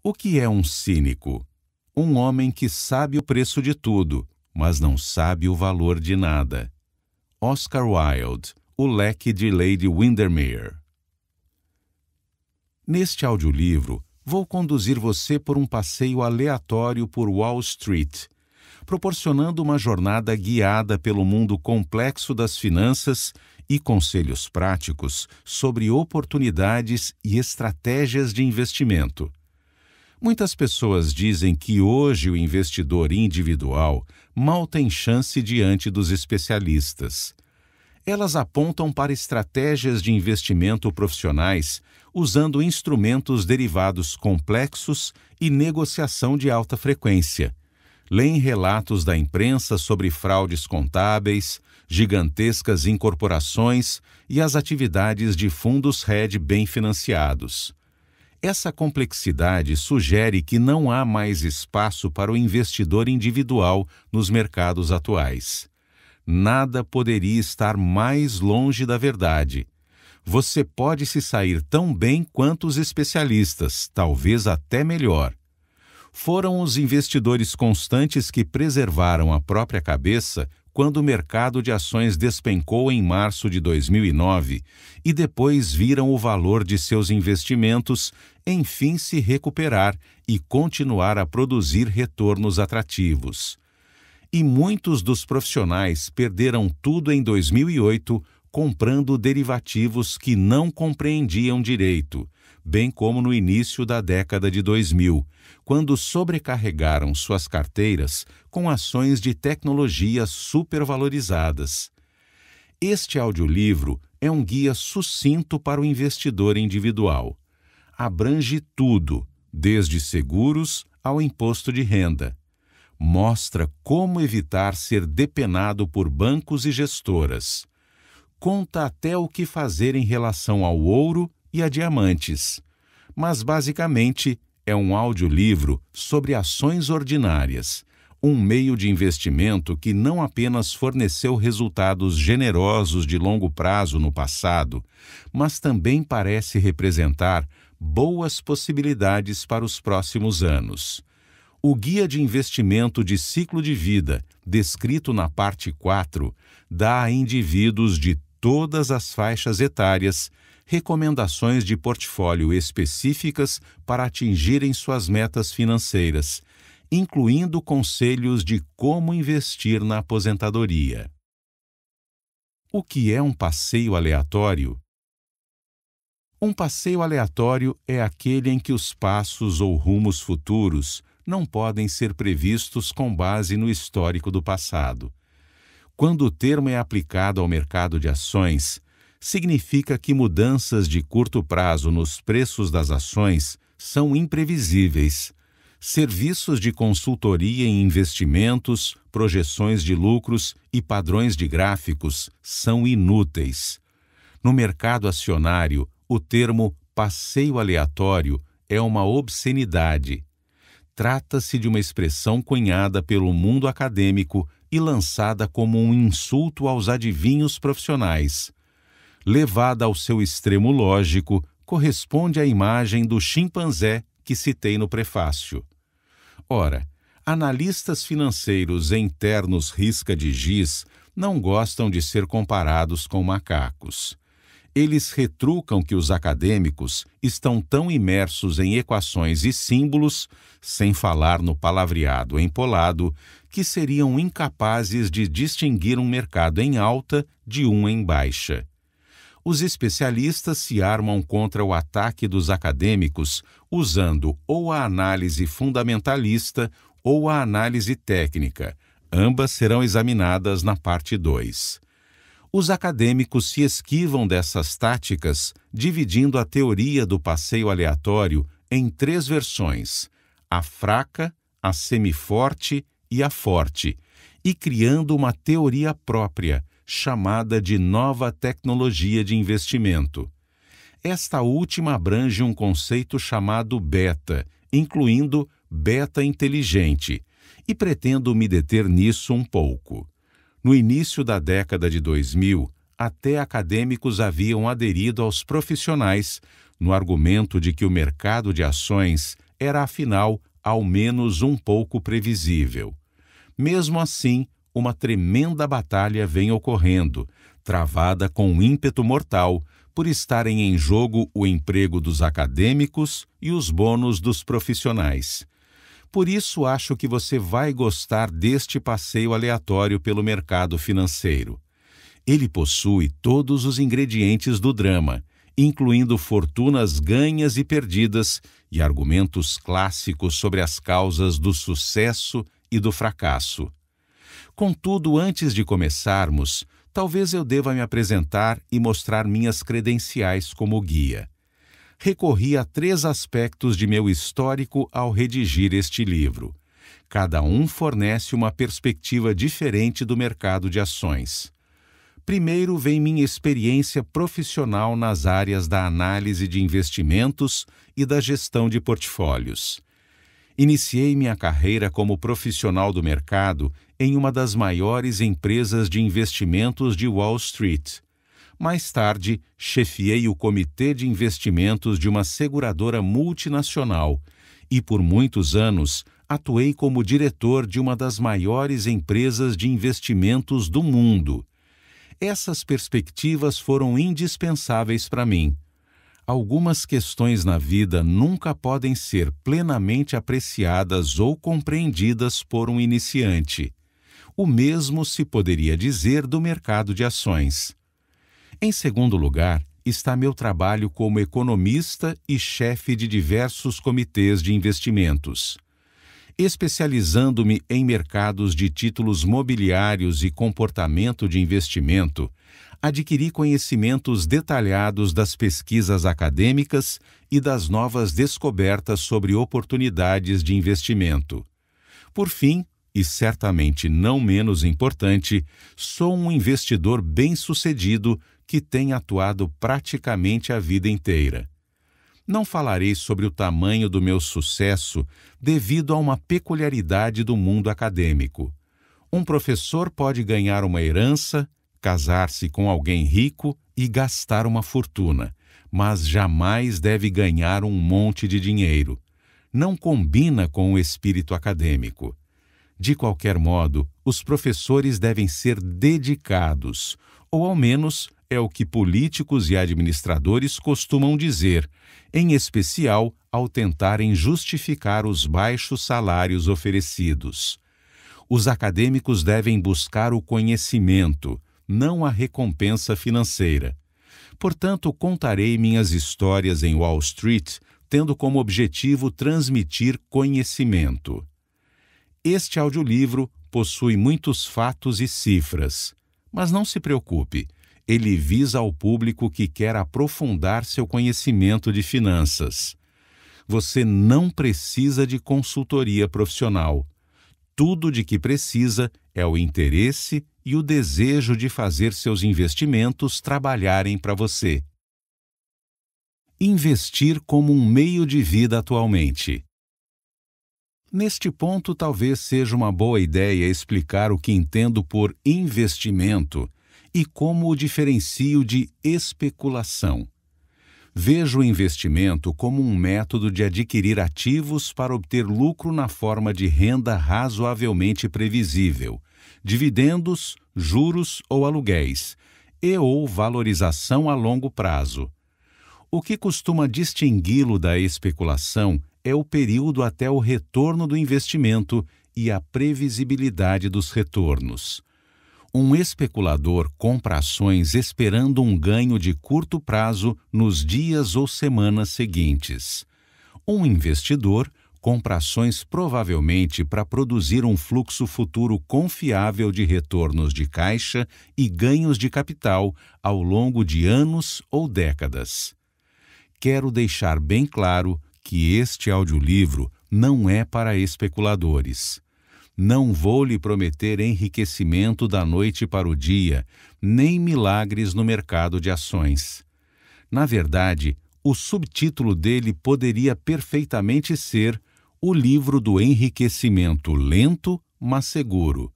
O que é um cínico? Um homem que sabe o preço de tudo, mas não sabe o valor de nada. Oscar Wilde, O Leque de Lady Windermere. Neste audiolivro, vou conduzir você por um passeio aleatório por Wall Street, proporcionando uma jornada guiada pelo mundo complexo das finanças e conselhos práticos sobre oportunidades e estratégias de investimento. Muitas pessoas dizem que hoje o investidor individual mal tem chance diante dos especialistas. Elas apontam para estratégias de investimento profissionais usando instrumentos derivados complexos e negociação de alta frequência. Leem relatos da imprensa sobre fraudes contábeis, gigantescas incorporações e as atividades de fundos red bem financiados essa complexidade sugere que não há mais espaço para o investidor individual nos mercados atuais. Nada poderia estar mais longe da verdade. Você pode se sair tão bem quanto os especialistas, talvez até melhor. Foram os investidores constantes que preservaram a própria cabeça quando o mercado de ações despencou em março de 2009 e depois viram o valor de seus investimentos enfim se recuperar e continuar a produzir retornos atrativos. E muitos dos profissionais perderam tudo em 2008 comprando derivativos que não compreendiam direito bem como no início da década de 2000, quando sobrecarregaram suas carteiras com ações de tecnologias supervalorizadas. Este audiolivro é um guia sucinto para o investidor individual. Abrange tudo, desde seguros ao imposto de renda. Mostra como evitar ser depenado por bancos e gestoras. Conta até o que fazer em relação ao ouro e a diamantes, mas basicamente é um audiolivro sobre ações ordinárias, um meio de investimento que não apenas forneceu resultados generosos de longo prazo no passado, mas também parece representar boas possibilidades para os próximos anos. O Guia de Investimento de Ciclo de Vida, descrito na parte 4, dá a indivíduos de todas as faixas etárias recomendações de portfólio específicas para atingirem suas metas financeiras, incluindo conselhos de como investir na aposentadoria. O que é um passeio aleatório? Um passeio aleatório é aquele em que os passos ou rumos futuros não podem ser previstos com base no histórico do passado. Quando o termo é aplicado ao mercado de ações, significa que mudanças de curto prazo nos preços das ações são imprevisíveis. Serviços de consultoria em investimentos, projeções de lucros e padrões de gráficos são inúteis. No mercado acionário, o termo passeio aleatório é uma obscenidade. Trata-se de uma expressão cunhada pelo mundo acadêmico e lançada como um insulto aos adivinhos profissionais levada ao seu extremo lógico, corresponde à imagem do chimpanzé que citei no prefácio. Ora, analistas financeiros em ternos risca de giz não gostam de ser comparados com macacos. Eles retrucam que os acadêmicos estão tão imersos em equações e símbolos, sem falar no palavreado empolado, que seriam incapazes de distinguir um mercado em alta de um em baixa os especialistas se armam contra o ataque dos acadêmicos usando ou a análise fundamentalista ou a análise técnica. Ambas serão examinadas na parte 2. Os acadêmicos se esquivam dessas táticas, dividindo a teoria do passeio aleatório em três versões: a fraca, a semiforte e a forte, e criando uma teoria própria chamada de nova tecnologia de investimento. Esta última abrange um conceito chamado beta, incluindo beta inteligente, e pretendo me deter nisso um pouco. No início da década de 2000, até acadêmicos haviam aderido aos profissionais no argumento de que o mercado de ações era, afinal, ao menos um pouco previsível. Mesmo assim, uma tremenda batalha vem ocorrendo, travada com um ímpeto mortal, por estarem em jogo o emprego dos acadêmicos e os bônus dos profissionais. Por isso, acho que você vai gostar deste passeio aleatório pelo mercado financeiro. Ele possui todos os ingredientes do drama, incluindo fortunas ganhas e perdidas e argumentos clássicos sobre as causas do sucesso e do fracasso. Contudo, antes de começarmos, talvez eu deva me apresentar e mostrar minhas credenciais como guia. Recorri a três aspectos de meu histórico ao redigir este livro. Cada um fornece uma perspectiva diferente do mercado de ações. Primeiro vem minha experiência profissional nas áreas da análise de investimentos e da gestão de portfólios. Iniciei minha carreira como profissional do mercado em uma das maiores empresas de investimentos de Wall Street. Mais tarde, chefiei o comitê de investimentos de uma seguradora multinacional e, por muitos anos, atuei como diretor de uma das maiores empresas de investimentos do mundo. Essas perspectivas foram indispensáveis para mim. Algumas questões na vida nunca podem ser plenamente apreciadas ou compreendidas por um iniciante. O mesmo se poderia dizer do mercado de ações. Em segundo lugar, está meu trabalho como economista e chefe de diversos comitês de investimentos. Especializando-me em mercados de títulos mobiliários e comportamento de investimento, adquiri conhecimentos detalhados das pesquisas acadêmicas e das novas descobertas sobre oportunidades de investimento. Por fim, e certamente não menos importante, sou um investidor bem-sucedido que tem atuado praticamente a vida inteira. Não falarei sobre o tamanho do meu sucesso devido a uma peculiaridade do mundo acadêmico. Um professor pode ganhar uma herança, casar-se com alguém rico e gastar uma fortuna, mas jamais deve ganhar um monte de dinheiro. Não combina com o espírito acadêmico. De qualquer modo, os professores devem ser dedicados, ou ao menos é o que políticos e administradores costumam dizer, em especial ao tentarem justificar os baixos salários oferecidos. Os acadêmicos devem buscar o conhecimento, não a recompensa financeira. Portanto, contarei minhas histórias em Wall Street tendo como objetivo transmitir conhecimento. Este audiolivro possui muitos fatos e cifras, mas não se preocupe, ele visa ao público que quer aprofundar seu conhecimento de finanças. Você não precisa de consultoria profissional. Tudo de que precisa é o interesse e o desejo de fazer seus investimentos trabalharem para você investir como um meio de vida atualmente. Neste ponto, talvez seja uma boa ideia explicar o que entendo por investimento e como o diferencio de especulação. Vejo o investimento como um método de adquirir ativos para obter lucro na forma de renda razoavelmente previsível, dividendos, juros ou aluguéis, e ou valorização a longo prazo. O que costuma distingui-lo da especulação é o período até o retorno do investimento e a previsibilidade dos retornos. Um especulador compra ações esperando um ganho de curto prazo nos dias ou semanas seguintes. Um investidor compra ações provavelmente para produzir um fluxo futuro confiável de retornos de caixa e ganhos de capital ao longo de anos ou décadas. Quero deixar bem claro que este audiolivro não é para especuladores. Não vou lhe prometer enriquecimento da noite para o dia, nem milagres no mercado de ações. Na verdade, o subtítulo dele poderia perfeitamente ser O Livro do Enriquecimento Lento, mas Seguro.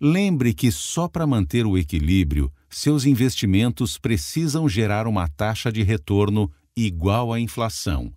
Lembre que só para manter o equilíbrio, seus investimentos precisam gerar uma taxa de retorno igual à inflação.